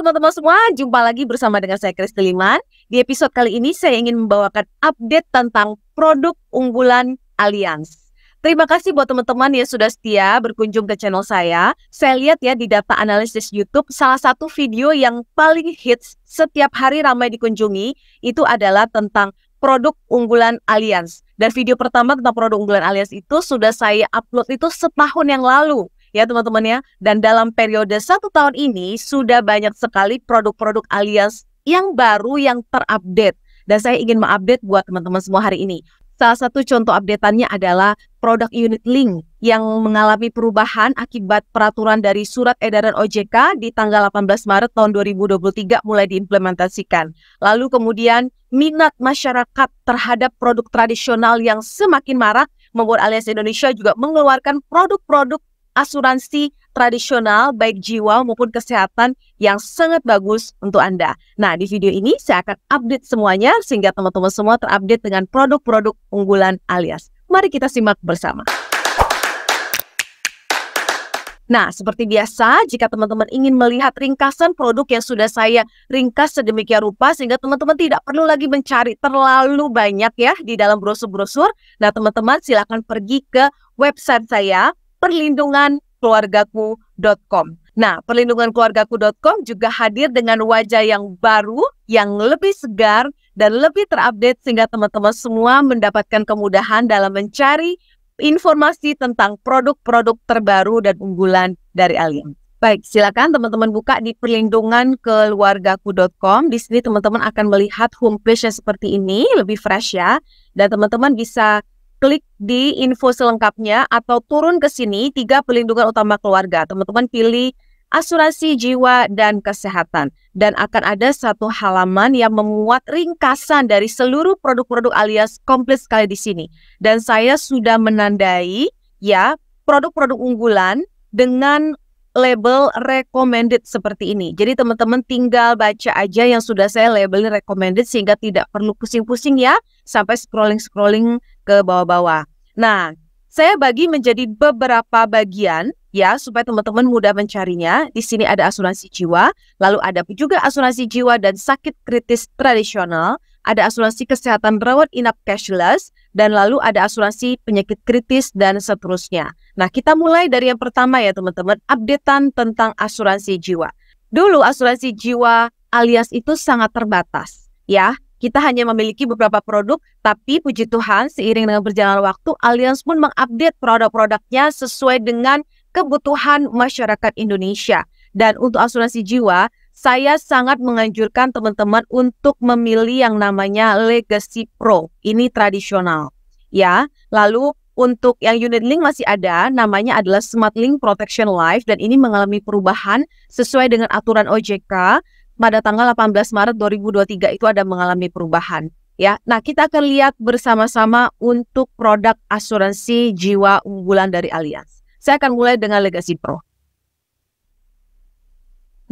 teman-teman semua, jumpa lagi bersama dengan saya Kris Liman. Di episode kali ini saya ingin membawakan update tentang produk unggulan Allianz. Terima kasih buat teman-teman yang sudah setia berkunjung ke channel saya. Saya lihat ya di data analisis YouTube, salah satu video yang paling hits setiap hari ramai dikunjungi itu adalah tentang produk unggulan Allianz. Dan video pertama tentang produk unggulan Allianz itu sudah saya upload itu setahun yang lalu ya teman-teman ya. Dan dalam periode satu tahun ini sudah banyak sekali produk-produk alias yang baru yang terupdate. Dan saya ingin mengupdate buat teman-teman semua hari ini. Salah satu contoh updateannya adalah produk unit link yang mengalami perubahan akibat peraturan dari surat edaran OJK di tanggal 18 Maret tahun 2023 mulai diimplementasikan. Lalu kemudian minat masyarakat terhadap produk tradisional yang semakin marak membuat Alias Indonesia juga mengeluarkan produk-produk asuransi tradisional baik jiwa maupun kesehatan yang sangat bagus untuk Anda. Nah, di video ini saya akan update semuanya sehingga teman-teman semua terupdate dengan produk-produk unggulan alias. Mari kita simak bersama. Nah, seperti biasa, jika teman-teman ingin melihat ringkasan produk yang sudah saya ringkas sedemikian rupa sehingga teman-teman tidak perlu lagi mencari terlalu banyak ya di dalam brosur-brosur, nah teman-teman silakan pergi ke website saya perlindungankeluargaku.com. Nah, perlindungankeluargaku.com juga hadir dengan wajah yang baru, yang lebih segar, dan lebih terupdate sehingga teman-teman semua mendapatkan kemudahan dalam mencari informasi tentang produk-produk terbaru dan unggulan dari Alien. Baik, silakan teman-teman buka di perlindungan keluargaku.com. Di sini teman-teman akan melihat homepage-nya seperti ini, lebih fresh ya. Dan teman-teman bisa klik di info selengkapnya atau turun ke sini tiga pelindungan utama keluarga. Teman-teman pilih asuransi jiwa dan kesehatan dan akan ada satu halaman yang memuat ringkasan dari seluruh produk-produk alias komplit sekali di sini. Dan saya sudah menandai ya produk-produk unggulan dengan label recommended seperti ini. Jadi teman-teman tinggal baca aja yang sudah saya labelin recommended sehingga tidak perlu pusing-pusing ya sampai scrolling-scrolling ke bawah-bawah. Nah, saya bagi menjadi beberapa bagian ya supaya teman-teman mudah mencarinya. Di sini ada asuransi jiwa, lalu ada juga asuransi jiwa dan sakit kritis tradisional, ada asuransi kesehatan rawat inap cashless, dan lalu ada asuransi penyakit kritis dan seterusnya. Nah, kita mulai dari yang pertama ya teman-teman, updatean tentang asuransi jiwa. Dulu asuransi jiwa alias itu sangat terbatas ya. Kita hanya memiliki beberapa produk, tapi puji Tuhan seiring dengan berjalan waktu, Allianz pun mengupdate produk-produknya sesuai dengan kebutuhan masyarakat Indonesia. Dan untuk asuransi jiwa, saya sangat menganjurkan teman-teman untuk memilih yang namanya Legacy Pro. Ini tradisional. Ya, lalu untuk yang unit link masih ada, namanya adalah Smart Link Protection Life dan ini mengalami perubahan sesuai dengan aturan OJK pada tanggal 18 Maret 2023 itu ada mengalami perubahan ya. Nah, kita akan lihat bersama-sama untuk produk asuransi jiwa unggulan dari Allianz. Saya akan mulai dengan Legacy Pro.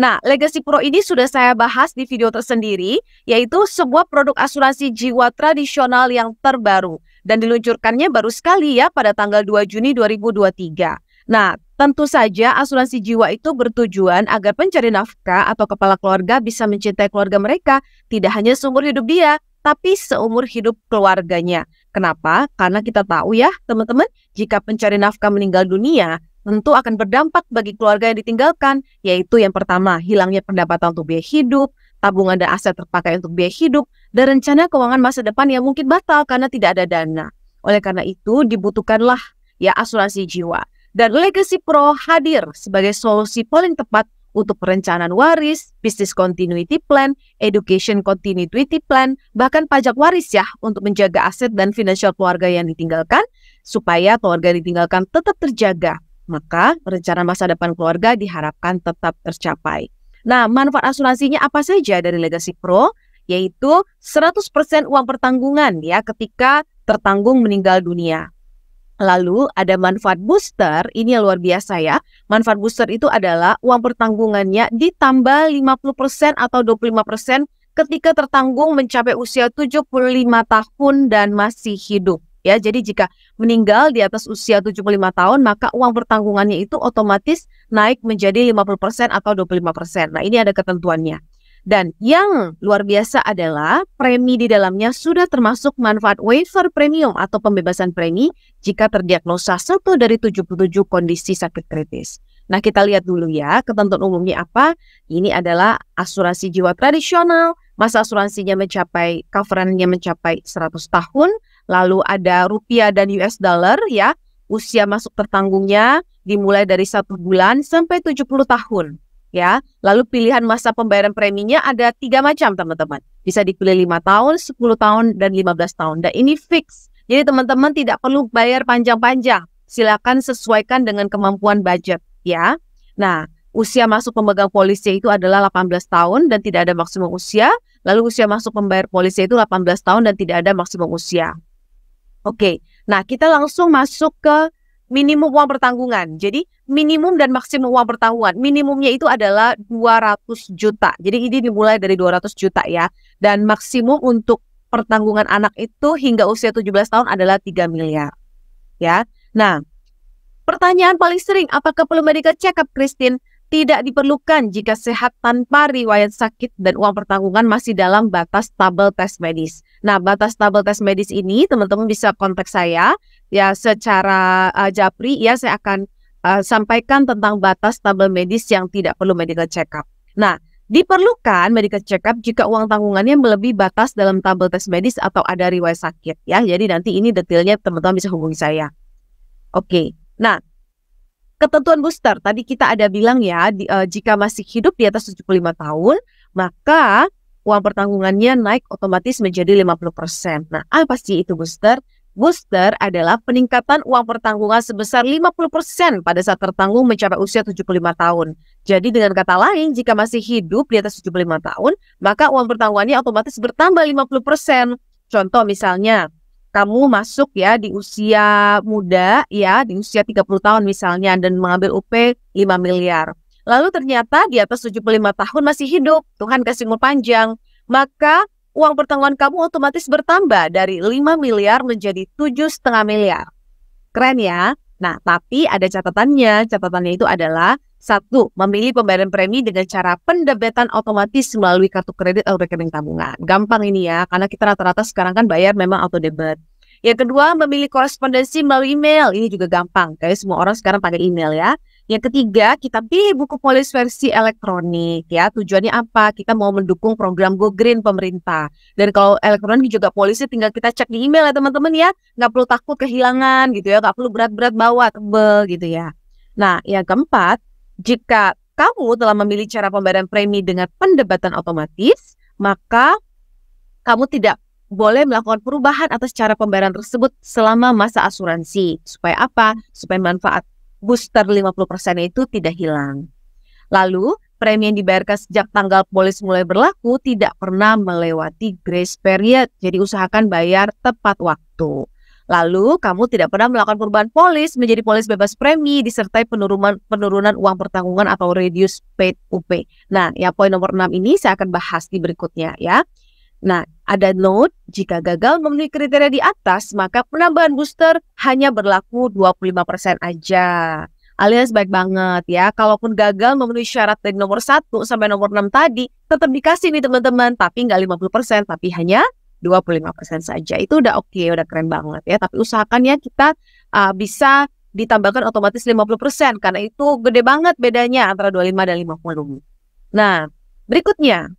Nah, Legacy Pro ini sudah saya bahas di video tersendiri, yaitu sebuah produk asuransi jiwa tradisional yang terbaru dan diluncurkannya baru sekali ya pada tanggal 2 Juni 2023. Nah, tentu saja asuransi jiwa itu bertujuan agar pencari nafkah atau kepala keluarga bisa mencintai keluarga mereka, tidak hanya seumur hidup dia, tapi seumur hidup keluarganya. Kenapa? Karena kita tahu ya, teman-teman, jika pencari nafkah meninggal dunia, tentu akan berdampak bagi keluarga yang ditinggalkan, yaitu yang pertama, hilangnya pendapatan untuk biaya hidup, tabungan dan aset terpakai untuk biaya hidup, dan rencana keuangan masa depan yang mungkin batal karena tidak ada dana. Oleh karena itu, dibutuhkanlah ya asuransi jiwa dan Legacy Pro hadir sebagai solusi paling tepat untuk perencanaan waris, bisnis continuity plan, education continuity plan, bahkan pajak waris ya untuk menjaga aset dan finansial keluarga yang ditinggalkan supaya keluarga ditinggalkan tetap terjaga. Maka rencana masa depan keluarga diharapkan tetap tercapai. Nah, manfaat asuransinya apa saja dari Legacy Pro? Yaitu 100% uang pertanggungan ya ketika tertanggung meninggal dunia. Lalu ada manfaat booster, ini yang luar biasa ya. Manfaat booster itu adalah uang pertanggungannya ditambah 50% atau 25% ketika tertanggung mencapai usia 75 tahun dan masih hidup. Ya, jadi jika meninggal di atas usia 75 tahun, maka uang pertanggungannya itu otomatis naik menjadi 50% atau 25%. Nah, ini ada ketentuannya. Dan yang luar biasa adalah premi di dalamnya sudah termasuk manfaat waiver premium atau pembebasan premi jika terdiagnosa satu dari 77 kondisi sakit kritis. Nah kita lihat dulu ya ketentuan umumnya apa. Ini adalah asuransi jiwa tradisional, masa asuransinya mencapai, coverannya mencapai 100 tahun, lalu ada rupiah dan US dollar ya, usia masuk tertanggungnya dimulai dari satu bulan sampai 70 tahun ya. Lalu pilihan masa pembayaran preminya ada tiga macam teman-teman. Bisa dipilih lima tahun, 10 tahun, dan 15 tahun. Dan ini fix. Jadi teman-teman tidak perlu bayar panjang-panjang. Silakan sesuaikan dengan kemampuan budget ya. Nah, usia masuk pemegang polisi itu adalah 18 tahun dan tidak ada maksimum usia. Lalu usia masuk pembayar polisi itu 18 tahun dan tidak ada maksimum usia. Oke, nah kita langsung masuk ke minimum uang pertanggungan. Jadi minimum dan maksimum uang pertanggungan. Minimumnya itu adalah 200 juta. Jadi ini dimulai dari 200 juta ya. Dan maksimum untuk pertanggungan anak itu hingga usia 17 tahun adalah 3 miliar. Ya. Nah, pertanyaan paling sering apakah perlu medical check up Christine? tidak diperlukan jika sehat tanpa riwayat sakit dan uang pertanggungan masih dalam batas tabel tes medis. Nah, batas tabel tes medis ini teman-teman bisa kontak saya ya secara uh, japri ya saya akan uh, sampaikan tentang batas tabel medis yang tidak perlu medical check up. Nah, diperlukan medical check up jika uang tanggungannya melebihi batas dalam tabel tes medis atau ada riwayat sakit ya. Jadi nanti ini detailnya teman-teman bisa hubungi saya. Oke. Okay. Nah, Ketentuan booster tadi kita ada bilang ya di, uh, jika masih hidup di atas 75 tahun maka uang pertanggungannya naik otomatis menjadi 50%. Nah, apa sih itu booster? Booster adalah peningkatan uang pertanggungan sebesar 50% pada saat tertanggung mencapai usia 75 tahun. Jadi dengan kata lain, jika masih hidup di atas 75 tahun, maka uang pertanggungannya otomatis bertambah 50%. Contoh misalnya, kamu masuk ya di usia muda ya, di usia 30 tahun misalnya dan mengambil UP 5 miliar. Lalu ternyata di atas 75 tahun masih hidup, Tuhan kasih umur panjang, maka uang pertanggungan kamu otomatis bertambah dari 5 miliar menjadi tujuh setengah miliar. Keren ya? Nah, tapi ada catatannya. Catatannya itu adalah satu, memilih pembayaran premi dengan cara pendebetan otomatis melalui kartu kredit atau rekening tabungan. Gampang ini ya, karena kita rata-rata sekarang kan bayar memang auto debit. Yang kedua, memilih korespondensi melalui email. Ini juga gampang, kayak semua orang sekarang pakai email ya. Yang ketiga, kita pilih buku polis versi elektronik ya. Tujuannya apa? Kita mau mendukung program Go Green pemerintah. Dan kalau elektronik juga polisi tinggal kita cek di email ya teman-teman ya. Nggak perlu takut kehilangan gitu ya, nggak perlu berat-berat bawa tebel gitu ya. Nah, yang keempat, jika kamu telah memilih cara pembayaran premi dengan pendebatan otomatis, maka kamu tidak boleh melakukan perubahan atas cara pembayaran tersebut selama masa asuransi. Supaya apa? Supaya manfaat booster 50% itu tidak hilang. Lalu, premi yang dibayarkan sejak tanggal polis mulai berlaku tidak pernah melewati grace period. Jadi usahakan bayar tepat waktu. Lalu, kamu tidak pernah melakukan perubahan polis menjadi polis bebas premi disertai penurunan penurunan uang pertanggungan atau reduce paid UP. Nah, ya poin nomor 6 ini saya akan bahas di berikutnya ya. Nah, ada note, jika gagal memenuhi kriteria di atas, maka penambahan booster hanya berlaku 25% aja. Alias baik banget ya, kalaupun gagal memenuhi syarat dari nomor 1 sampai nomor 6 tadi, tetap dikasih nih teman-teman, tapi nggak 50%, tapi hanya 25% saja. Itu udah oke, okay, udah keren banget ya. Tapi usahakan ya kita uh, bisa ditambahkan otomatis 50% karena itu gede banget bedanya antara 25 dan 50. Nah, berikutnya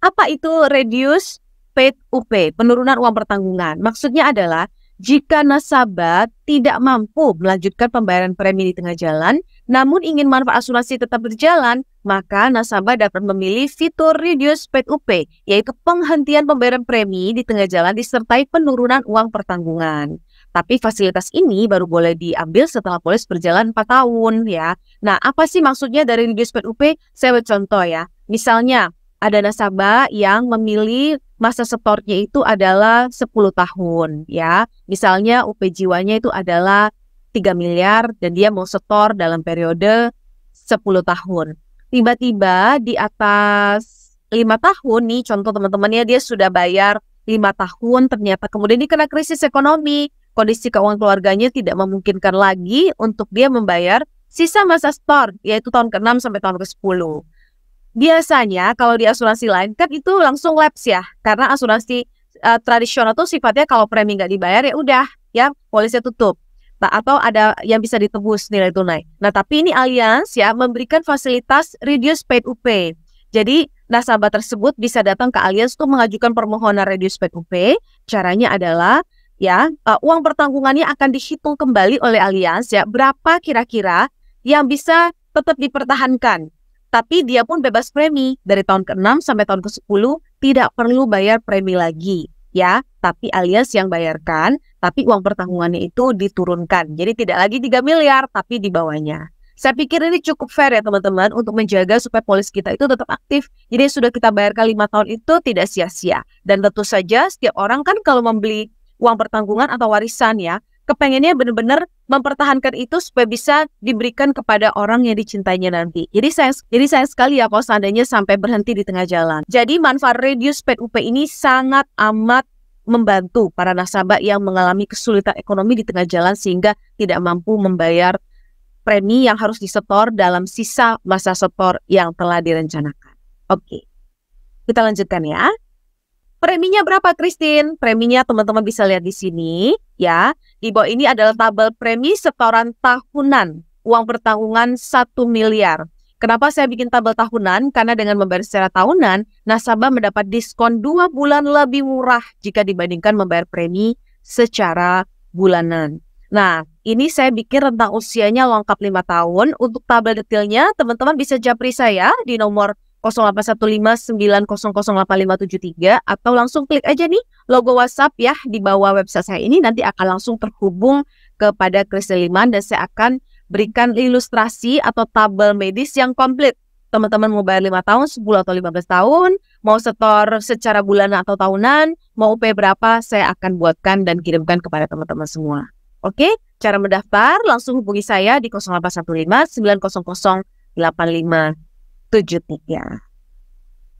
apa itu reduce paid UP, penurunan uang pertanggungan? Maksudnya adalah jika nasabah tidak mampu melanjutkan pembayaran premi di tengah jalan, namun ingin manfaat asuransi tetap berjalan, maka nasabah dapat memilih fitur Reduce Paid UP, yaitu penghentian pembayaran premi di tengah jalan disertai penurunan uang pertanggungan. Tapi fasilitas ini baru boleh diambil setelah polis berjalan 4 tahun ya. Nah, apa sih maksudnya dari Reduce Paid UP? Saya buat contoh ya. Misalnya, ada nasabah yang memilih masa setornya itu adalah 10 tahun ya. Misalnya UP jiwanya itu adalah 3 miliar dan dia mau setor dalam periode 10 tahun. Tiba-tiba di atas 5 tahun nih contoh teman-temannya dia sudah bayar 5 tahun ternyata kemudian ini kena krisis ekonomi. Kondisi keuangan keluarganya tidak memungkinkan lagi untuk dia membayar sisa masa setor yaitu tahun ke-6 sampai tahun ke-10 biasanya kalau di asuransi lain kan itu langsung lapse ya karena asuransi uh, tradisional tuh sifatnya kalau premi nggak dibayar ya udah ya polisnya tutup nah, atau ada yang bisa ditebus nilai tunai nah tapi ini alians ya memberikan fasilitas reduce paid up jadi nasabah tersebut bisa datang ke alians untuk mengajukan permohonan reduce paid up caranya adalah ya uh, uang pertanggungannya akan dihitung kembali oleh alians ya berapa kira-kira yang bisa tetap dipertahankan tapi dia pun bebas premi. Dari tahun ke-6 sampai tahun ke-10 tidak perlu bayar premi lagi ya, tapi alias yang bayarkan, tapi uang pertanggungannya itu diturunkan. Jadi tidak lagi 3 miliar tapi di bawahnya. Saya pikir ini cukup fair ya teman-teman untuk menjaga supaya polis kita itu tetap aktif. Jadi sudah kita bayarkan lima tahun itu tidak sia-sia. Dan tentu saja setiap orang kan kalau membeli uang pertanggungan atau warisan ya, kepengennya benar-benar mempertahankan itu supaya bisa diberikan kepada orang yang dicintainya nanti. Jadi saya jadi saya sekali ya kalau seandainya sampai berhenti di tengah jalan. Jadi manfaat reduce UP ini sangat amat membantu para nasabah yang mengalami kesulitan ekonomi di tengah jalan sehingga tidak mampu membayar premi yang harus disetor dalam sisa masa setor yang telah direncanakan. Oke. Kita lanjutkan ya. Preminya berapa, Christine? Preminya teman-teman bisa lihat di sini, ya. Di bawah ini adalah tabel premi setoran tahunan, uang pertanggungan 1 miliar. Kenapa saya bikin tabel tahunan? Karena dengan membayar secara tahunan, nasabah mendapat diskon dua bulan lebih murah jika dibandingkan membayar premi secara bulanan. Nah, ini saya bikin rentang usianya lengkap lima tahun. Untuk tabel detailnya, teman-teman bisa japri saya di nomor 081590085773 atau langsung klik aja nih logo WhatsApp ya di bawah website saya ini nanti akan langsung terhubung kepada Chris Liman dan saya akan berikan ilustrasi atau tabel medis yang komplit. Teman-teman mau bayar 5 tahun, 10 atau 15 tahun, mau setor secara bulanan atau tahunan, mau UP berapa, saya akan buatkan dan kirimkan kepada teman-teman semua. Oke, cara mendaftar langsung hubungi saya di 0815 900 85 73.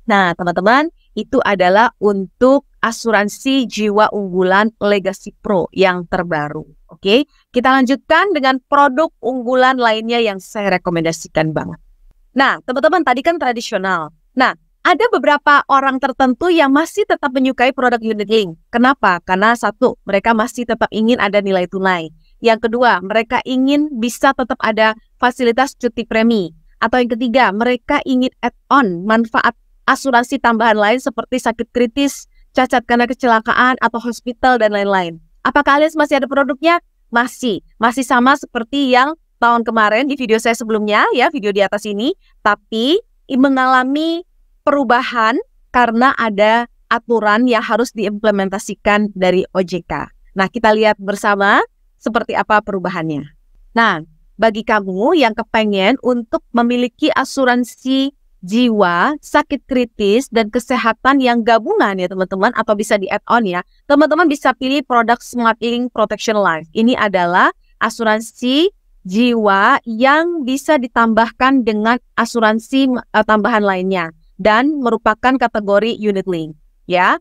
Nah, teman-teman, itu adalah untuk asuransi jiwa unggulan Legacy Pro yang terbaru. Oke, kita lanjutkan dengan produk unggulan lainnya yang saya rekomendasikan banget. Nah, teman-teman, tadi kan tradisional. Nah, ada beberapa orang tertentu yang masih tetap menyukai produk unit link. Kenapa? Karena satu, mereka masih tetap ingin ada nilai tunai. Yang kedua, mereka ingin bisa tetap ada fasilitas cuti premi. Atau yang ketiga, mereka ingin add-on manfaat asuransi tambahan lain seperti sakit kritis, cacat karena kecelakaan, atau hospital, dan lain-lain. Apakah kalian masih ada produknya? Masih. Masih sama seperti yang tahun kemarin di video saya sebelumnya, ya video di atas ini. Tapi mengalami perubahan karena ada aturan yang harus diimplementasikan dari OJK. Nah, kita lihat bersama seperti apa perubahannya. Nah, bagi kamu yang kepengen untuk memiliki asuransi jiwa, sakit kritis, dan kesehatan yang gabungan ya teman-teman atau bisa di add-on ya. Teman-teman bisa pilih produk Smart Link Protection Life. Ini adalah asuransi jiwa yang bisa ditambahkan dengan asuransi uh, tambahan lainnya dan merupakan kategori unit link ya.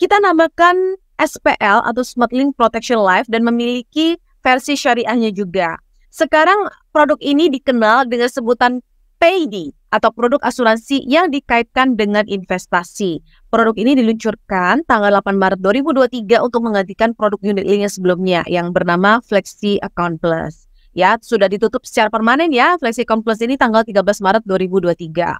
Kita namakan SPL atau Smart Link Protection Life dan memiliki versi syariahnya juga. Sekarang produk ini dikenal dengan sebutan PDI e atau produk asuransi yang dikaitkan dengan investasi. Produk ini diluncurkan tanggal 8 Maret 2023 untuk menggantikan produk unit link yang sebelumnya yang bernama Flexi Account Plus. Ya, sudah ditutup secara permanen ya. Flexi Account Plus ini tanggal 13 Maret 2023.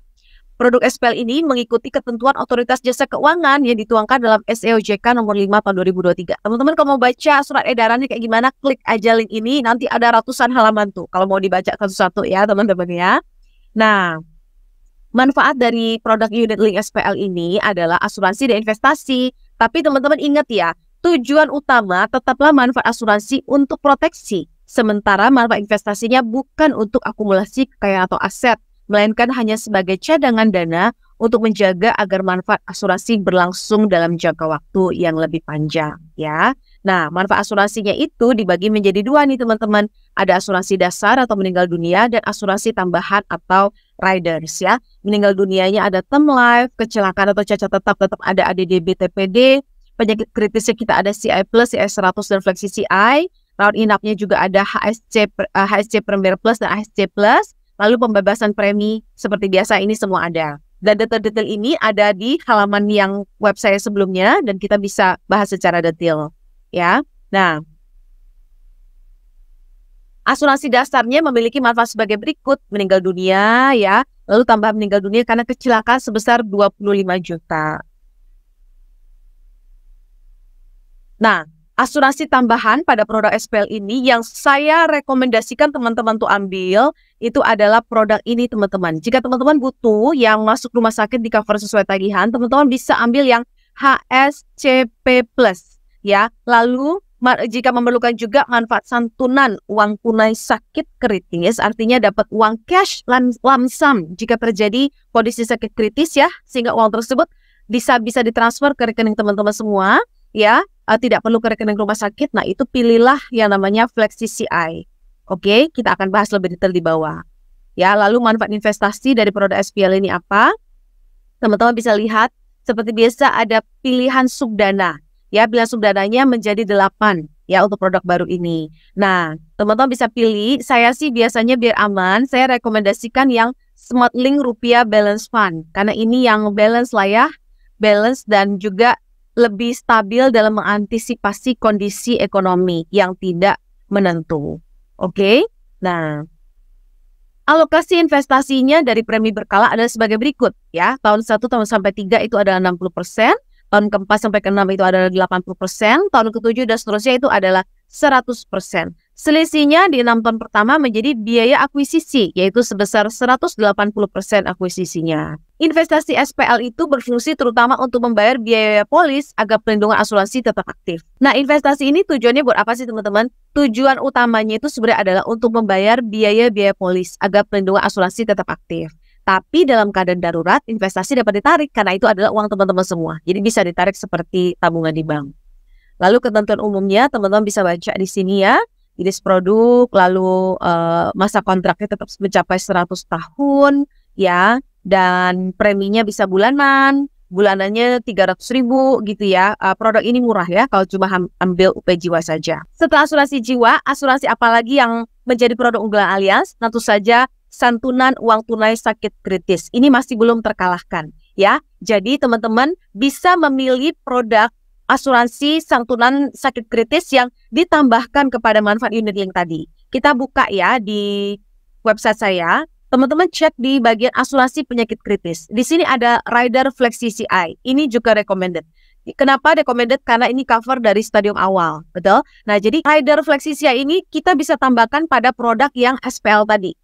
Produk SPL ini mengikuti ketentuan Otoritas Jasa Keuangan yang dituangkan dalam SEOJK nomor 5 tahun 2023. Teman-teman kalau mau baca surat edarannya kayak gimana, klik aja link ini, nanti ada ratusan halaman tuh. Kalau mau dibaca satu-satu ya teman-teman ya. Nah, manfaat dari produk unit link SPL ini adalah asuransi dan investasi. Tapi teman-teman ingat ya, tujuan utama tetaplah manfaat asuransi untuk proteksi. Sementara manfaat investasinya bukan untuk akumulasi kekayaan atau aset, melainkan hanya sebagai cadangan dana untuk menjaga agar manfaat asuransi berlangsung dalam jangka waktu yang lebih panjang ya. Nah, manfaat asuransinya itu dibagi menjadi dua nih teman-teman. Ada asuransi dasar atau meninggal dunia dan asuransi tambahan atau riders ya. Meninggal dunianya ada term life, kecelakaan atau cacat tetap tetap ada ADDB, TPD, penyakit kritisnya kita ada CI+, CI100 dan Flexi CI. Round inapnya juga ada HSC HSC eh, Premier Plus dan HSC Plus lalu pembebasan premi seperti biasa ini semua ada. Dan detail-detail ini ada di halaman yang web saya sebelumnya dan kita bisa bahas secara detail ya. Nah, asuransi dasarnya memiliki manfaat sebagai berikut: meninggal dunia ya, lalu tambah meninggal dunia karena kecelakaan sebesar 25 juta. Nah, asuransi tambahan pada produk SPL ini yang saya rekomendasikan teman-teman tuh ambil itu adalah produk ini teman-teman. Jika teman-teman butuh yang masuk rumah sakit di cover sesuai tagihan, teman-teman bisa ambil yang HSCP Plus ya. Lalu jika memerlukan juga manfaat santunan uang tunai sakit kritis, artinya dapat uang cash lamsam jika terjadi kondisi sakit kritis ya, sehingga uang tersebut bisa bisa ditransfer ke rekening teman-teman semua ya uh, tidak perlu ke rekening rumah sakit. Nah itu pilihlah yang namanya flex CCI. Oke, okay? kita akan bahas lebih detail di bawah. Ya, lalu manfaat investasi dari produk SPL ini apa? Teman-teman bisa lihat seperti biasa ada pilihan subdana. Ya, pilihan subdananya menjadi delapan. ya untuk produk baru ini. Nah, teman-teman bisa pilih. Saya sih biasanya biar aman, saya rekomendasikan yang Smart Link Rupiah Balance Fund karena ini yang balance lah ya, balance dan juga lebih stabil dalam mengantisipasi kondisi ekonomi yang tidak menentu. Oke, okay? nah alokasi investasinya dari premi berkala adalah sebagai berikut ya. Tahun 1 tahun sampai 3 itu adalah 60%, tahun keempat sampai keenam itu adalah 80%, tahun ketujuh dan seterusnya itu adalah 100%. Selisihnya di enam tahun pertama menjadi biaya akuisisi, yaitu sebesar 180% akuisisinya. Investasi SPL itu berfungsi terutama untuk membayar biaya polis agar perlindungan asuransi tetap aktif. Nah, investasi ini tujuannya buat apa sih, teman-teman? Tujuan utamanya itu sebenarnya adalah untuk membayar biaya-biaya polis agar perlindungan asuransi tetap aktif. Tapi dalam keadaan darurat, investasi dapat ditarik karena itu adalah uang teman-teman semua. Jadi bisa ditarik seperti tabungan di bank. Lalu ketentuan umumnya teman-teman bisa baca di sini ya jenis produk, lalu uh, masa kontraknya tetap mencapai 100 tahun ya dan preminya bisa bulanan, bulanannya 300 ribu gitu ya. Uh, produk ini murah ya kalau cuma ambil UP Jiwa saja. Setelah asuransi jiwa, asuransi apa lagi yang menjadi produk unggulan alias? Tentu saja santunan uang tunai sakit kritis. Ini masih belum terkalahkan ya. Jadi teman-teman bisa memilih produk asuransi santunan sakit kritis yang ditambahkan kepada manfaat unit link tadi. Kita buka ya di website saya. Teman-teman cek di bagian asuransi penyakit kritis. Di sini ada rider flexi CI. Ini juga recommended. Kenapa recommended? Karena ini cover dari stadium awal, betul? Nah, jadi rider flexi CI ini kita bisa tambahkan pada produk yang SPL tadi.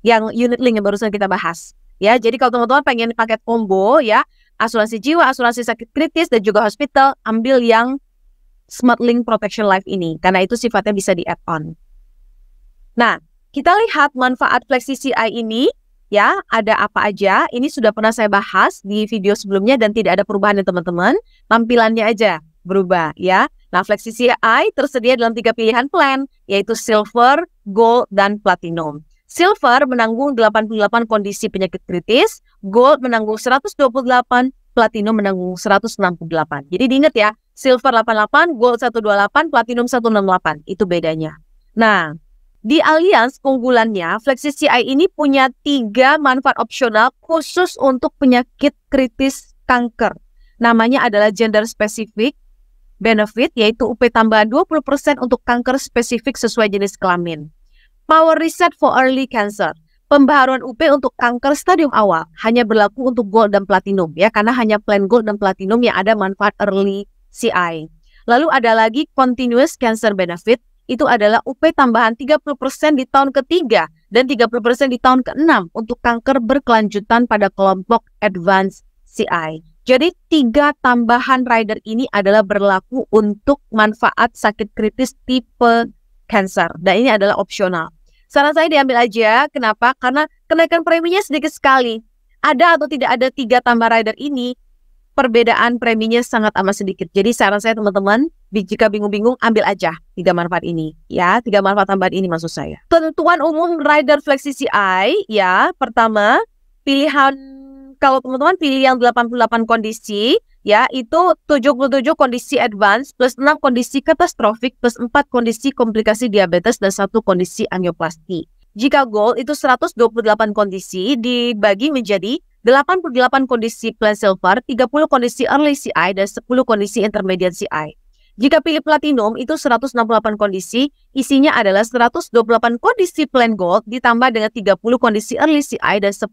Yang unit link yang barusan kita bahas. Ya, jadi kalau teman-teman pengen paket combo ya, asuransi jiwa, asuransi sakit kritis, dan juga hospital, ambil yang Smart Link Protection Life ini, karena itu sifatnya bisa di add-on. Nah, kita lihat manfaat Flexi CI ini, ya, ada apa aja. Ini sudah pernah saya bahas di video sebelumnya dan tidak ada perubahan ya teman-teman. Tampilannya aja berubah, ya. Nah, Flexi CI tersedia dalam tiga pilihan plan, yaitu Silver, Gold, dan Platinum. Silver menanggung 88 kondisi penyakit kritis, Gold menanggung 128, Platinum menanggung 168. Jadi diingat ya, Silver 88, Gold 128, Platinum 168. Itu bedanya. Nah, di Allianz keunggulannya, Flexi CI ini punya tiga manfaat opsional khusus untuk penyakit kritis kanker. Namanya adalah gender specific benefit yaitu UP tambahan 20% untuk kanker spesifik sesuai jenis kelamin. Power Reset for Early Cancer. Pembaharuan UP untuk kanker stadium awal hanya berlaku untuk gold dan platinum ya karena hanya plan gold dan platinum yang ada manfaat early CI. Lalu ada lagi continuous cancer benefit itu adalah UP tambahan 30% di tahun ketiga dan 30% di tahun keenam untuk kanker berkelanjutan pada kelompok Advanced CI. Jadi tiga tambahan rider ini adalah berlaku untuk manfaat sakit kritis tipe cancer dan ini adalah opsional. Saran saya diambil aja. Kenapa? Karena kenaikan preminya sedikit sekali. Ada atau tidak ada tiga tambah rider ini, perbedaan preminya sangat amat sedikit. Jadi saran saya teman-teman, jika bingung-bingung, ambil aja tiga manfaat ini. Ya, tiga manfaat tambahan ini maksud saya. Tentuan umum rider fleksi CI, ya. Pertama, pilihan, kalau teman-teman pilih yang 88 kondisi, ya itu 77 kondisi advance plus 6 kondisi katastrofik plus 4 kondisi komplikasi diabetes dan satu kondisi angioplasti. Jika goal itu 128 kondisi dibagi menjadi 88 kondisi plan silver, 30 kondisi early CI dan 10 kondisi intermediate CI. Jika pilih platinum itu 168 kondisi, isinya adalah 128 kondisi plan gold ditambah dengan 30 kondisi early CI dan 10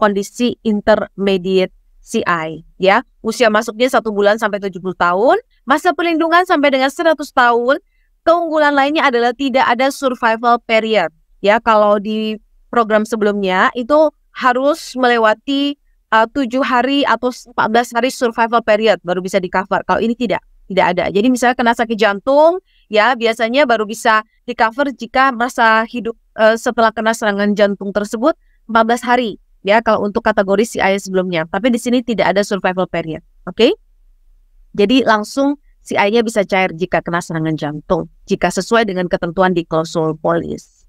kondisi intermediate CI ya. Usia masuknya satu bulan sampai 70 tahun, masa perlindungan sampai dengan 100 tahun. Keunggulan lainnya adalah tidak ada survival period. Ya, kalau di program sebelumnya itu harus melewati uh, tujuh hari atau 14 hari survival period baru bisa di cover. Kalau ini tidak, tidak ada. Jadi misalnya kena sakit jantung, ya biasanya baru bisa di cover jika masa hidup uh, setelah kena serangan jantung tersebut 14 hari ya kalau untuk kategori CI sebelumnya. Tapi di sini tidak ada survival period, oke? Okay? Jadi langsung CI-nya bisa cair jika kena serangan jantung, jika sesuai dengan ketentuan di klausul polis.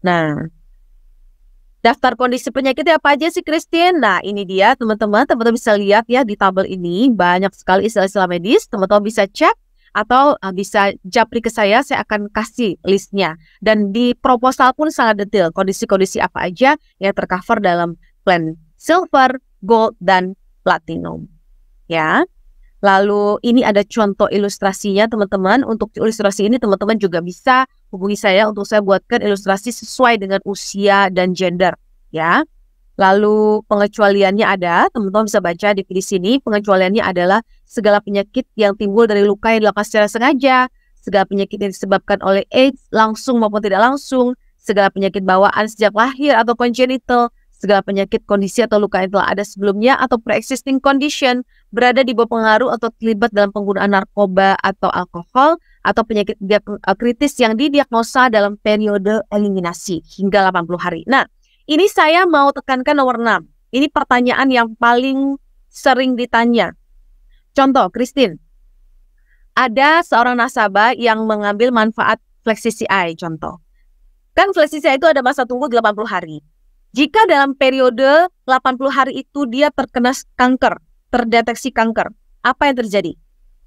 Nah, daftar kondisi penyakitnya apa aja sih Christine? Nah, ini dia teman-teman, teman-teman bisa lihat ya di tabel ini banyak sekali istilah-istilah medis, teman-teman bisa cek atau eh, bisa japri ke saya, saya akan kasih listnya. Dan di proposal pun sangat detail kondisi-kondisi apa aja yang tercover dalam plan silver, gold, dan platinum. Ya. Lalu ini ada contoh ilustrasinya teman-teman. Untuk ilustrasi ini teman-teman juga bisa hubungi saya untuk saya buatkan ilustrasi sesuai dengan usia dan gender. Ya. Lalu pengecualiannya ada, teman-teman bisa baca di sini, pengecualiannya adalah segala penyakit yang timbul dari luka yang dilakukan secara sengaja, segala penyakit yang disebabkan oleh AIDS langsung maupun tidak langsung, segala penyakit bawaan sejak lahir atau congenital, segala penyakit, kondisi atau luka yang telah ada sebelumnya atau pre-existing condition, berada di bawah pengaruh atau terlibat dalam penggunaan narkoba atau alkohol, atau penyakit eh, kritis yang didiagnosa dalam periode eliminasi hingga 80 hari. Nah, ini saya mau tekankan nomor 6. Ini pertanyaan yang paling sering ditanya. Contoh, Christine. Ada seorang nasabah yang mengambil manfaat Flexi CI, contoh. Kan Flexi CI itu ada masa tunggu 80 hari. Jika dalam periode 80 hari itu dia terkena kanker, terdeteksi kanker, apa yang terjadi?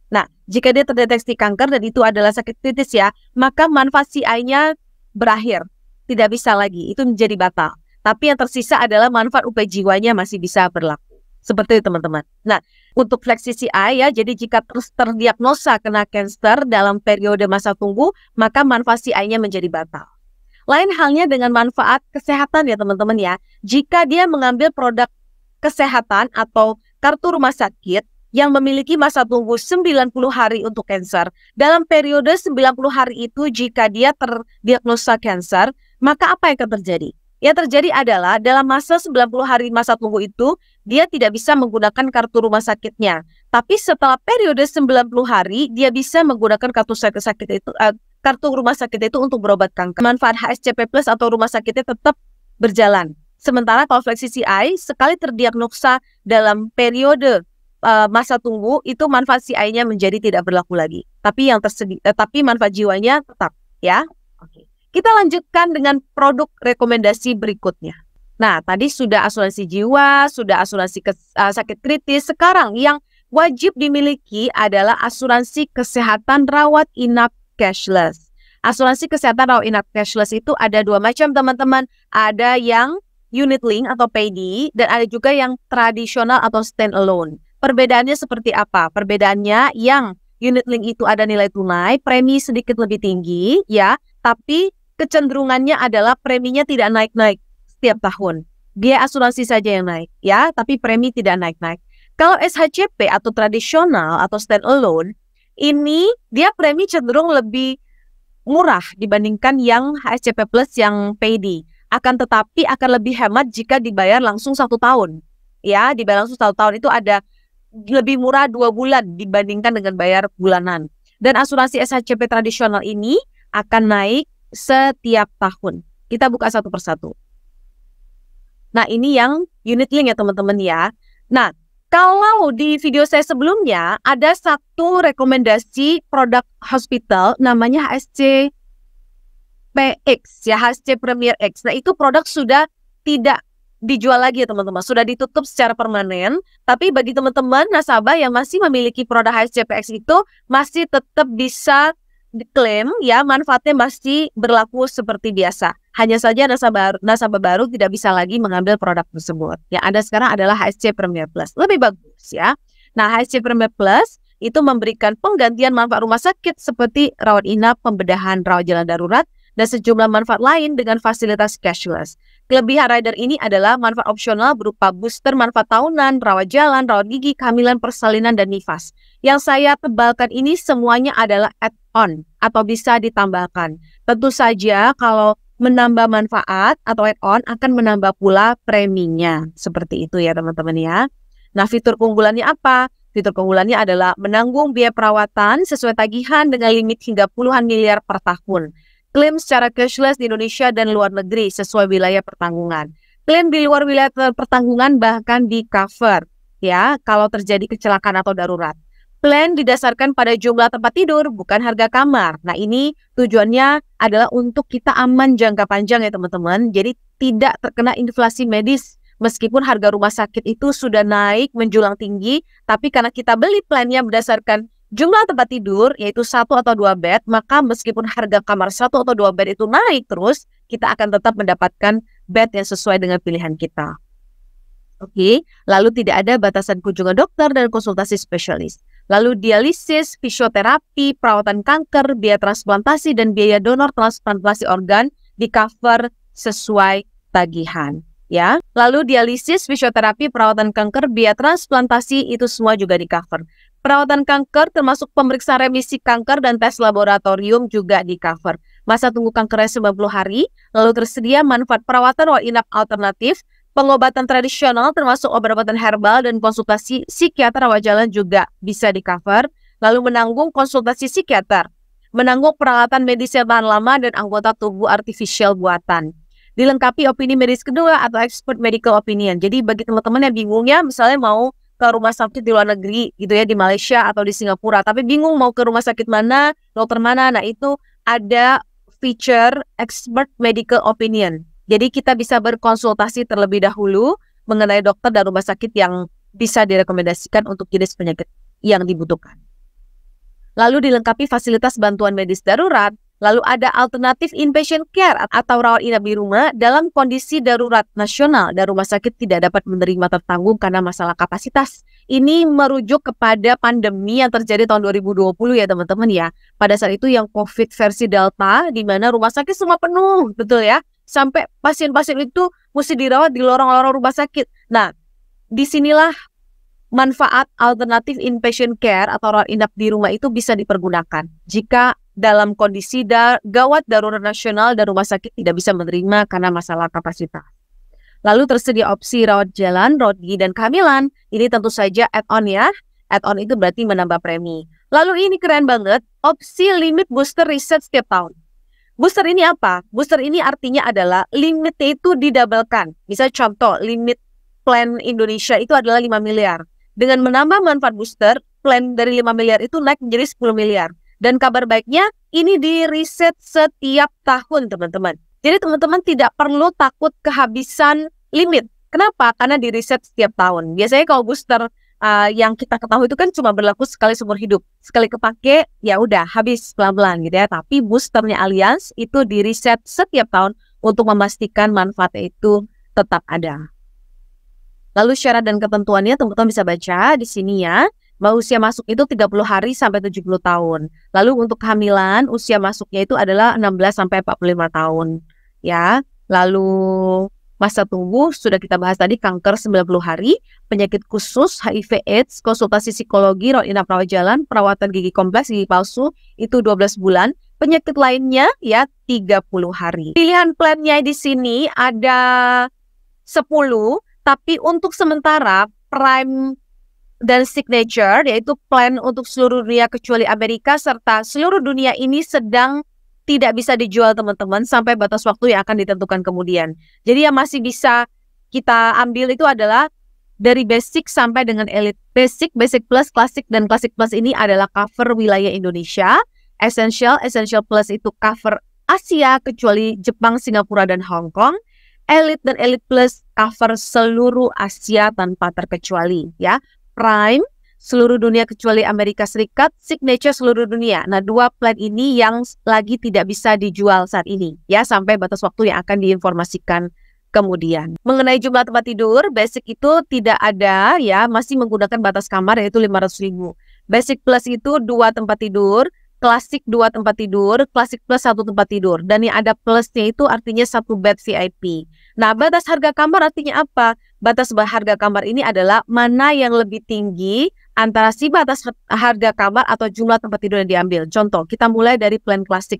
Nah, jika dia terdeteksi kanker dan itu adalah sakit kritis ya, maka manfaat CI-nya berakhir, tidak bisa lagi, itu menjadi batal. Tapi yang tersisa adalah manfaat UP jiwanya masih bisa berlaku. Seperti itu teman-teman. Nah, untuk fleksi CI ya, jadi jika terus terdiagnosa kena kanker dalam periode masa tunggu, maka manfaat CI-nya menjadi batal. Lain halnya dengan manfaat kesehatan ya teman-teman ya. Jika dia mengambil produk kesehatan atau kartu rumah sakit yang memiliki masa tunggu 90 hari untuk kanker. Dalam periode 90 hari itu jika dia terdiagnosa kanker, maka apa yang akan terjadi? Yang terjadi adalah dalam masa 90 hari masa tunggu itu, dia tidak bisa menggunakan kartu rumah sakitnya. Tapi setelah periode 90 hari, dia bisa menggunakan kartu sakit, -sakit itu, eh, kartu rumah sakit itu untuk berobat kanker. Manfaat HSCP Plus atau rumah sakitnya tetap berjalan. Sementara kalau Flexi CI, sekali terdiagnosa dalam periode uh, masa tunggu, itu manfaat CI-nya menjadi tidak berlaku lagi. Tapi yang tersedi, eh, tapi manfaat jiwanya tetap, ya. Oke. Kita lanjutkan dengan produk rekomendasi berikutnya. Nah, tadi sudah asuransi jiwa, sudah asuransi ke, uh, eh, sakit kritis. Sekarang yang wajib dimiliki adalah asuransi kesehatan rawat inap cashless. Asuransi kesehatan atau inap cashless itu ada dua macam teman-teman. Ada yang unit link atau PD dan ada juga yang tradisional atau stand alone. Perbedaannya seperti apa? Perbedaannya yang unit link itu ada nilai tunai, premi sedikit lebih tinggi ya, tapi kecenderungannya adalah preminya tidak naik-naik setiap tahun. biaya asuransi saja yang naik ya, tapi premi tidak naik-naik. Kalau SHCP atau tradisional atau stand alone ini dia premi cenderung lebih murah dibandingkan yang HSCP Plus yang PD. Akan tetapi akan lebih hemat jika dibayar langsung satu tahun. Ya, dibayar langsung satu tahun itu ada lebih murah dua bulan dibandingkan dengan bayar bulanan. Dan asuransi SHCP tradisional ini akan naik setiap tahun. Kita buka satu persatu. Nah, ini yang unit link ya teman-teman ya. Nah, kalau di video saya sebelumnya ada satu rekomendasi produk hospital namanya HSC PX ya HSC Premier X. Nah itu produk sudah tidak dijual lagi ya teman-teman. Sudah ditutup secara permanen. Tapi bagi teman-teman nasabah yang masih memiliki produk HSC PX itu masih tetap bisa diklaim ya manfaatnya masih berlaku seperti biasa. Hanya saja nasabah baru, nasabah baru tidak bisa lagi mengambil produk tersebut. Yang ada sekarang adalah HSC Premier Plus. Lebih bagus ya. Nah, HSC Premier Plus itu memberikan penggantian manfaat rumah sakit seperti rawat inap, pembedahan rawat jalan darurat, dan sejumlah manfaat lain dengan fasilitas cashless. Kelebihan rider ini adalah manfaat opsional berupa booster manfaat tahunan, rawat jalan, rawat gigi, kehamilan, persalinan, dan nifas. Yang saya tebalkan ini semuanya adalah add-on atau bisa ditambahkan. Tentu saja kalau menambah manfaat atau add-on akan menambah pula preminya. Seperti itu ya teman-teman ya. Nah fitur keunggulannya apa? Fitur keunggulannya adalah menanggung biaya perawatan sesuai tagihan dengan limit hingga puluhan miliar per tahun klaim secara cashless di Indonesia dan luar negeri sesuai wilayah pertanggungan. Klaim di luar wilayah pertanggungan bahkan di cover ya kalau terjadi kecelakaan atau darurat. Plan didasarkan pada jumlah tempat tidur, bukan harga kamar. Nah ini tujuannya adalah untuk kita aman jangka panjang ya teman-teman. Jadi tidak terkena inflasi medis meskipun harga rumah sakit itu sudah naik menjulang tinggi. Tapi karena kita beli plannya berdasarkan jumlah tempat tidur yaitu satu atau dua bed, maka meskipun harga kamar satu atau dua bed itu naik terus, kita akan tetap mendapatkan bed yang sesuai dengan pilihan kita. Oke, lalu tidak ada batasan kunjungan dokter dan konsultasi spesialis. Lalu dialisis, fisioterapi, perawatan kanker, biaya transplantasi, dan biaya donor transplantasi organ di cover sesuai tagihan ya. Lalu dialisis, fisioterapi, perawatan kanker, biaya transplantasi itu semua juga di cover. Perawatan kanker termasuk pemeriksaan remisi kanker dan tes laboratorium juga di cover. Masa tunggu kankernya 90 hari, lalu tersedia manfaat perawatan wal inap alternatif, pengobatan tradisional termasuk obat-obatan herbal dan konsultasi psikiater awal jalan juga bisa di cover, lalu menanggung konsultasi psikiater, menanggung peralatan medis yang lama dan anggota tubuh artifisial buatan dilengkapi opini medis kedua atau expert medical opinion. Jadi bagi teman-teman yang bingung ya, misalnya mau ke rumah sakit di luar negeri gitu ya di Malaysia atau di Singapura tapi bingung mau ke rumah sakit mana, dokter mana. Nah, itu ada feature expert medical opinion. Jadi kita bisa berkonsultasi terlebih dahulu mengenai dokter dan rumah sakit yang bisa direkomendasikan untuk jenis penyakit yang dibutuhkan. Lalu dilengkapi fasilitas bantuan medis darurat Lalu ada alternatif inpatient care atau rawat inap di rumah dalam kondisi darurat nasional dan rumah sakit tidak dapat menerima tertanggung karena masalah kapasitas. Ini merujuk kepada pandemi yang terjadi tahun 2020 ya teman-teman ya. Pada saat itu yang COVID versi Delta di mana rumah sakit semua penuh, betul ya. Sampai pasien-pasien itu mesti dirawat di lorong-lorong rumah sakit. Nah, disinilah manfaat alternatif inpatient care atau rawat inap di rumah itu bisa dipergunakan jika dalam kondisi da gawat darurat nasional dan rumah sakit tidak bisa menerima karena masalah kapasitas. Lalu tersedia opsi rawat jalan, rawat gigi, dan kehamilan. Ini tentu saja add-on ya. Add-on itu berarti menambah premi. Lalu ini keren banget, opsi limit booster reset setiap tahun. Booster ini apa? Booster ini artinya adalah limit itu didoublekan. Misal contoh, limit plan Indonesia itu adalah 5 miliar. Dengan menambah manfaat booster, plan dari 5 miliar itu naik menjadi 10 miliar. Dan kabar baiknya ini di riset setiap tahun teman-teman. Jadi teman-teman tidak perlu takut kehabisan limit. Kenapa? Karena di riset setiap tahun. Biasanya kalau booster uh, yang kita ketahui itu kan cuma berlaku sekali seumur hidup. Sekali kepake ya udah habis pelan-pelan gitu ya. Tapi boosternya Allianz itu di riset setiap tahun untuk memastikan manfaatnya itu tetap ada. Lalu syarat dan ketentuannya teman-teman bisa baca di sini ya usia masuk itu 30 hari sampai 70 tahun. Lalu untuk kehamilan usia masuknya itu adalah 16 sampai 45 tahun ya. Lalu masa tunggu sudah kita bahas tadi kanker 90 hari, penyakit khusus HIV AIDS, konsultasi psikologi, rawat inap rawat jalan, perawatan gigi kompleks, gigi palsu itu 12 bulan, penyakit lainnya ya 30 hari. Pilihan plannya di sini ada 10, tapi untuk sementara prime dan signature yaitu plan untuk seluruh dunia kecuali Amerika serta seluruh dunia ini sedang tidak bisa dijual teman-teman sampai batas waktu yang akan ditentukan kemudian. Jadi yang masih bisa kita ambil itu adalah dari basic sampai dengan elite. Basic, basic plus, classic dan classic plus ini adalah cover wilayah Indonesia. Essential, essential plus itu cover Asia kecuali Jepang, Singapura dan Hong Kong. Elite dan elite plus cover seluruh Asia tanpa terkecuali ya. Prime seluruh dunia kecuali Amerika Serikat, Signature seluruh dunia. Nah, dua plan ini yang lagi tidak bisa dijual saat ini ya sampai batas waktu yang akan diinformasikan kemudian. Mengenai jumlah tempat tidur, basic itu tidak ada ya, masih menggunakan batas kamar yaitu ribu. Basic plus itu dua tempat tidur, klasik dua tempat tidur, klasik plus satu tempat tidur. Dan yang ada plusnya itu artinya satu bed VIP. Nah, batas harga kamar artinya apa? batas harga kamar ini adalah mana yang lebih tinggi antara si batas harga kamar atau jumlah tempat tidur yang diambil. Contoh, kita mulai dari plan klasik.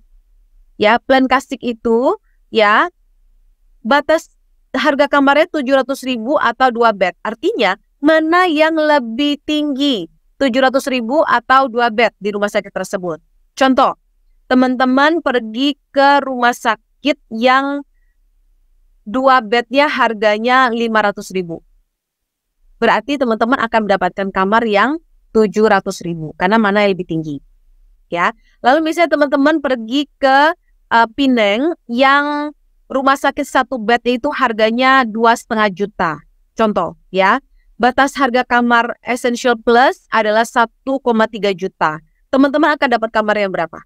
Ya, plan klasik itu ya batas harga kamarnya ratus ribu atau 2 bed. Artinya, mana yang lebih tinggi ratus ribu atau 2 bed di rumah sakit tersebut. Contoh, teman-teman pergi ke rumah sakit yang dua bednya harganya 500 ribu. Berarti teman-teman akan mendapatkan kamar yang 700 ribu karena mana yang lebih tinggi. Ya. Lalu misalnya teman-teman pergi ke uh, eh, Pineng yang rumah sakit satu bed itu harganya dua setengah juta. Contoh ya, batas harga kamar Essential Plus adalah 1,3 juta. Teman-teman akan dapat kamar yang berapa?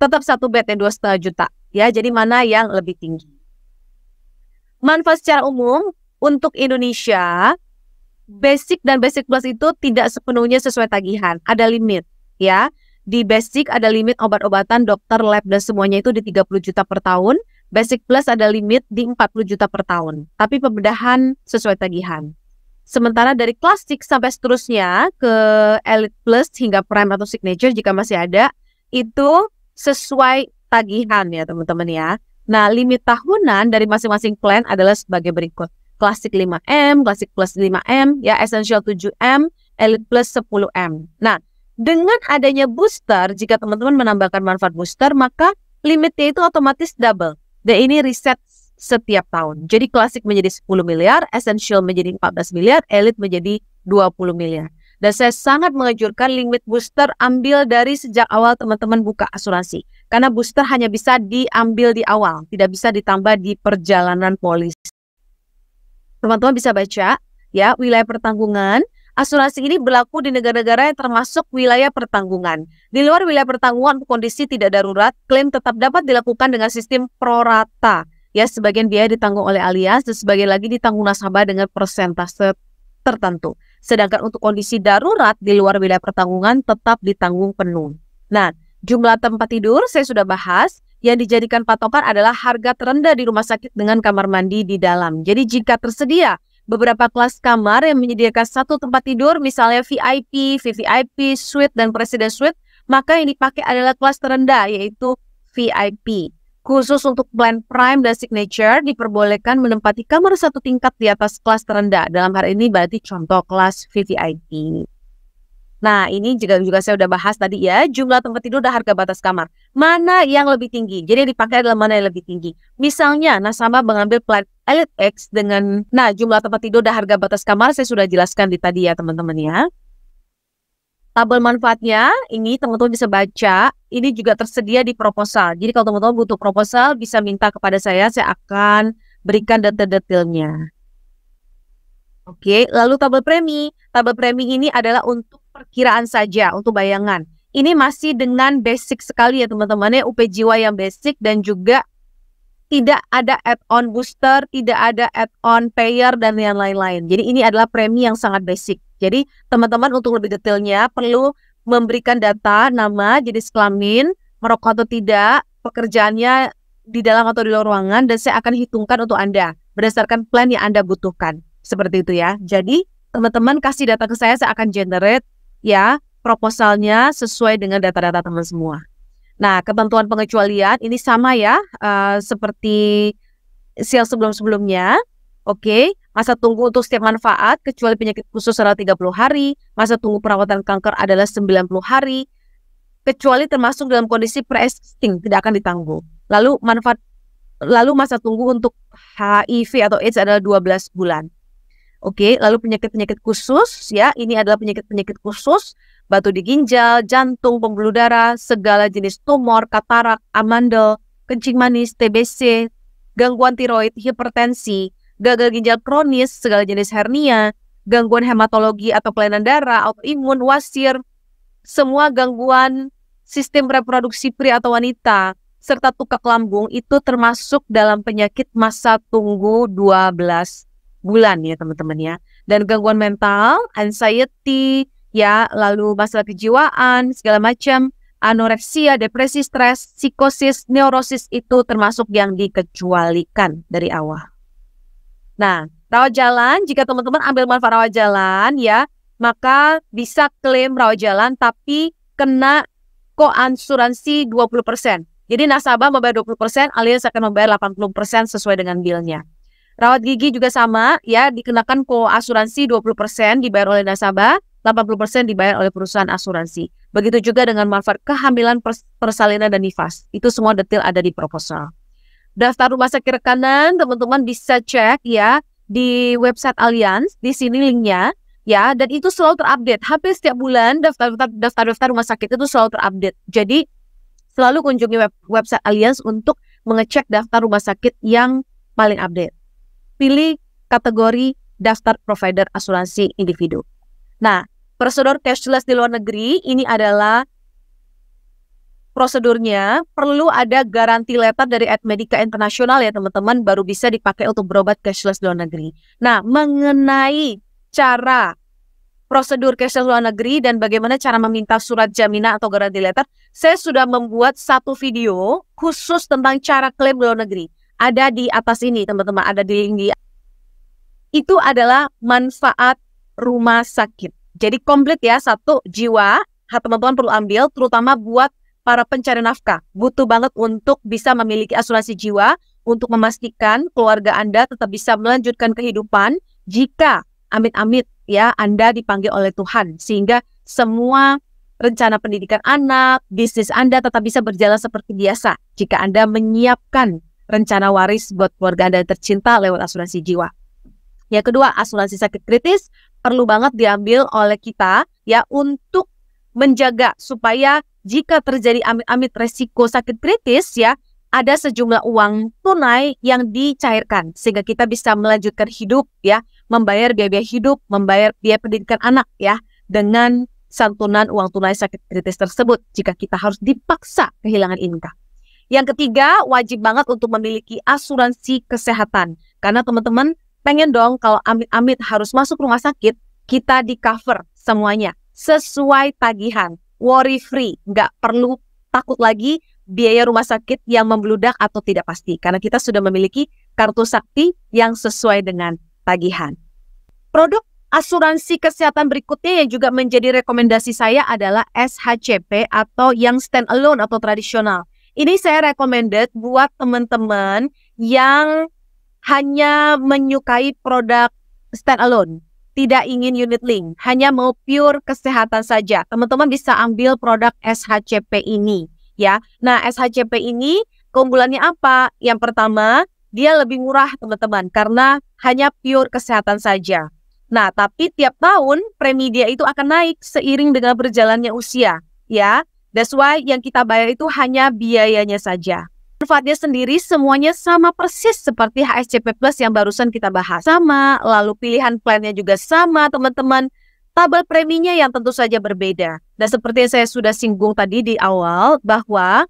Tetap satu bed yang dua setengah juta. Ya, jadi mana yang lebih tinggi? manfaat secara umum untuk Indonesia basic dan basic plus itu tidak sepenuhnya sesuai tagihan. Ada limit ya. Di basic ada limit obat-obatan, dokter, lab dan semuanya itu di 30 juta per tahun. Basic plus ada limit di 40 juta per tahun. Tapi pembedahan sesuai tagihan. Sementara dari klasik sampai seterusnya ke elite plus hingga prime atau signature jika masih ada itu sesuai tagihan ya teman-teman ya. Nah, limit tahunan dari masing-masing plan adalah sebagai berikut. Klasik 5M, Klasik Plus 5M, ya Essential 7M, Elite Plus 10M. Nah, dengan adanya booster, jika teman-teman menambahkan manfaat booster, maka limitnya itu otomatis double. Dan ini riset setiap tahun. Jadi klasik menjadi 10 miliar, essential menjadi 14 miliar, elite menjadi 20 miliar. Dan saya sangat mengajurkan limit booster ambil dari sejak awal teman-teman buka asuransi. Karena booster hanya bisa diambil di awal, tidak bisa ditambah di perjalanan polis. Teman-teman bisa baca ya wilayah pertanggungan. Asuransi ini berlaku di negara-negara yang termasuk wilayah pertanggungan. Di luar wilayah pertanggungan kondisi tidak darurat, klaim tetap dapat dilakukan dengan sistem prorata. Ya, sebagian biaya ditanggung oleh alias dan sebagian lagi ditanggung nasabah dengan persentase tertentu. Sedangkan untuk kondisi darurat di luar wilayah pertanggungan tetap ditanggung penuh. Nah, Jumlah tempat tidur saya sudah bahas, yang dijadikan patokan adalah harga terendah di rumah sakit dengan kamar mandi di dalam. Jadi jika tersedia beberapa kelas kamar yang menyediakan satu tempat tidur, misalnya VIP, VVIP, Suite, dan Presiden Suite, maka yang dipakai adalah kelas terendah, yaitu VIP. Khusus untuk plan prime dan signature, diperbolehkan menempati kamar satu tingkat di atas kelas terendah. Dalam hal ini berarti contoh kelas VVIP. Nah, ini juga juga saya sudah bahas tadi ya, jumlah tempat tidur dan harga batas kamar. Mana yang lebih tinggi? Jadi yang dipakai adalah mana yang lebih tinggi. Misalnya nah sama mengambil plan Elite X dengan nah jumlah tempat tidur dan harga batas kamar saya sudah jelaskan di tadi ya, teman-teman ya. Tabel manfaatnya ini teman-teman bisa baca, ini juga tersedia di proposal. Jadi kalau teman-teman butuh proposal bisa minta kepada saya, saya akan berikan detail-detailnya. Oke, lalu tabel premi. Tabel premi ini adalah untuk perkiraan saja untuk bayangan. Ini masih dengan basic sekali ya teman-teman ya UP Jiwa yang basic dan juga tidak ada add-on booster, tidak ada add-on payer dan yang lain-lain. Jadi ini adalah premi yang sangat basic. Jadi teman-teman untuk lebih detailnya perlu memberikan data nama, jenis kelamin, merokok atau tidak, pekerjaannya di dalam atau di luar ruangan dan saya akan hitungkan untuk Anda berdasarkan plan yang Anda butuhkan. Seperti itu ya. Jadi teman-teman kasih data ke saya, saya akan generate ya proposalnya sesuai dengan data-data teman semua. Nah, ketentuan pengecualian ini sama ya uh, seperti sel sebelum-sebelumnya. Oke, okay. masa tunggu untuk setiap manfaat kecuali penyakit khusus adalah 30 hari, masa tunggu perawatan kanker adalah 90 hari, kecuali termasuk dalam kondisi pre-existing tidak akan ditanggung. Lalu manfaat lalu masa tunggu untuk HIV atau AIDS adalah 12 bulan. Oke, okay, lalu penyakit-penyakit khusus ya, ini adalah penyakit-penyakit khusus, batu di ginjal, jantung, pembuluh darah, segala jenis tumor, katarak, amandel, kencing manis, TBC, gangguan tiroid, hipertensi, gagal ginjal kronis, segala jenis hernia, gangguan hematologi atau kelainan darah, autoimun, wasir, semua gangguan sistem reproduksi pria atau wanita, serta tukak lambung itu termasuk dalam penyakit masa tunggu 12 bulan ya teman-teman ya. Dan gangguan mental, anxiety, ya, lalu masalah kejiwaan, segala macam, anoreksia, depresi, stres, psikosis, neurosis itu termasuk yang dikecualikan dari awal. Nah, rawat jalan, jika teman-teman ambil manfaat rawat jalan ya, maka bisa klaim rawat jalan tapi kena koansuransi 20%. Jadi nasabah membayar 20%, alias akan membayar 80% sesuai dengan bilnya. Rawat gigi juga sama ya dikenakan ko asuransi 20% dibayar oleh nasabah, 80% dibayar oleh perusahaan asuransi. Begitu juga dengan manfaat kehamilan, persalinan dan nifas. Itu semua detail ada di proposal. Daftar rumah sakit rekanan teman-teman bisa cek ya di website Allianz, di sini linknya ya dan itu selalu terupdate. Hampir setiap bulan daftar-daftar rumah sakit itu selalu terupdate. Jadi selalu kunjungi web, website Allianz untuk mengecek daftar rumah sakit yang paling update pilih kategori daftar provider asuransi individu. Nah, prosedur cashless di luar negeri ini adalah prosedurnya perlu ada garansi letter dari Admedica Internasional ya teman-teman baru bisa dipakai untuk berobat cashless di luar negeri. Nah, mengenai cara prosedur cashless luar negeri dan bagaimana cara meminta surat jaminan atau garansi letter, saya sudah membuat satu video khusus tentang cara klaim luar negeri ada di atas ini teman-teman, ada di ini. Itu adalah manfaat rumah sakit. Jadi komplit ya, satu jiwa, teman-teman perlu ambil terutama buat para pencari nafkah. Butuh banget untuk bisa memiliki asuransi jiwa untuk memastikan keluarga Anda tetap bisa melanjutkan kehidupan jika amit-amit ya Anda dipanggil oleh Tuhan sehingga semua rencana pendidikan anak, bisnis Anda tetap bisa berjalan seperti biasa jika Anda menyiapkan rencana waris buat keluarga Anda tercinta lewat asuransi jiwa. Yang kedua, asuransi sakit kritis perlu banget diambil oleh kita ya untuk menjaga supaya jika terjadi amit-amit resiko sakit kritis ya ada sejumlah uang tunai yang dicairkan sehingga kita bisa melanjutkan hidup ya, membayar biaya-biaya hidup, membayar biaya pendidikan anak ya dengan santunan uang tunai sakit kritis tersebut jika kita harus dipaksa kehilangan income. Yang ketiga, wajib banget untuk memiliki asuransi kesehatan. Karena teman-teman pengen dong kalau amit-amit harus masuk rumah sakit, kita di cover semuanya sesuai tagihan, worry free, nggak perlu takut lagi biaya rumah sakit yang membludak atau tidak pasti. Karena kita sudah memiliki kartu sakti yang sesuai dengan tagihan. Produk asuransi kesehatan berikutnya yang juga menjadi rekomendasi saya adalah SHCP atau yang stand alone atau tradisional. Ini saya recommended buat teman-teman yang hanya menyukai produk stand alone, tidak ingin unit link, hanya mau pure kesehatan saja. Teman-teman bisa ambil produk SHCP ini ya. Nah, SHCP ini keunggulannya apa? Yang pertama, dia lebih murah teman-teman karena hanya pure kesehatan saja. Nah, tapi tiap tahun premi dia itu akan naik seiring dengan berjalannya usia ya. That's why yang kita bayar itu hanya biayanya saja. Manfaatnya sendiri semuanya sama persis seperti HSCP Plus yang barusan kita bahas. Sama, lalu pilihan plannya juga sama teman-teman. Tabel preminya yang tentu saja berbeda. Dan seperti yang saya sudah singgung tadi di awal bahwa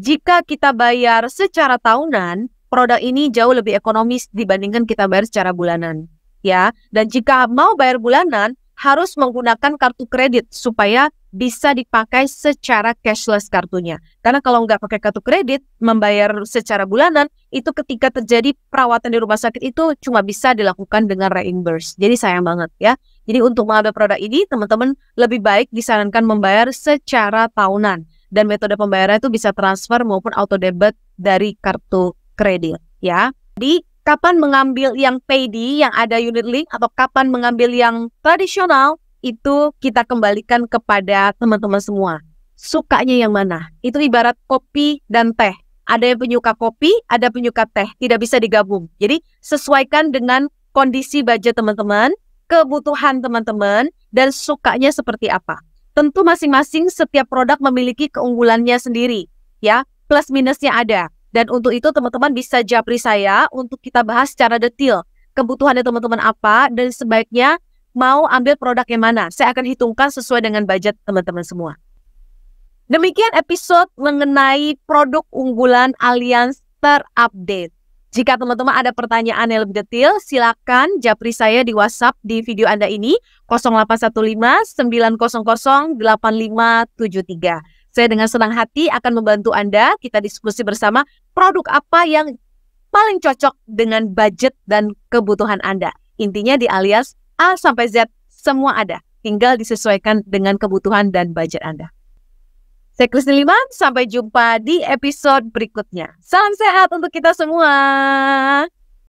jika kita bayar secara tahunan, produk ini jauh lebih ekonomis dibandingkan kita bayar secara bulanan. Ya, dan jika mau bayar bulanan, harus menggunakan kartu kredit supaya bisa dipakai secara cashless kartunya. Karena kalau nggak pakai kartu kredit, membayar secara bulanan, itu ketika terjadi perawatan di rumah sakit itu cuma bisa dilakukan dengan reimburse. Jadi sayang banget ya. Jadi untuk mengambil produk ini, teman-teman lebih baik disarankan membayar secara tahunan. Dan metode pembayaran itu bisa transfer maupun auto debit dari kartu kredit ya. Jadi kapan mengambil yang PD yang ada unit link atau kapan mengambil yang tradisional itu kita kembalikan kepada teman-teman semua. Sukanya yang mana? Itu ibarat kopi dan teh. Ada yang penyuka kopi, ada penyuka teh, tidak bisa digabung. Jadi sesuaikan dengan kondisi budget teman-teman, kebutuhan teman-teman, dan sukanya seperti apa. Tentu masing-masing setiap produk memiliki keunggulannya sendiri, ya plus minusnya ada. Dan untuk itu teman-teman bisa japri saya untuk kita bahas secara detail kebutuhannya teman-teman apa dan sebaiknya mau ambil produk yang mana. Saya akan hitungkan sesuai dengan budget teman-teman semua. Demikian episode mengenai produk unggulan Allianz terupdate. Jika teman-teman ada pertanyaan yang lebih detail, silakan japri saya di WhatsApp di video Anda ini 0815 900 8573. Saya dengan senang hati akan membantu Anda. Kita diskusi bersama produk apa yang paling cocok dengan budget dan kebutuhan Anda. Intinya di alias A sampai Z semua ada. Tinggal disesuaikan dengan kebutuhan dan budget Anda. Saya Kristi Liman, sampai jumpa di episode berikutnya. Salam sehat untuk kita semua.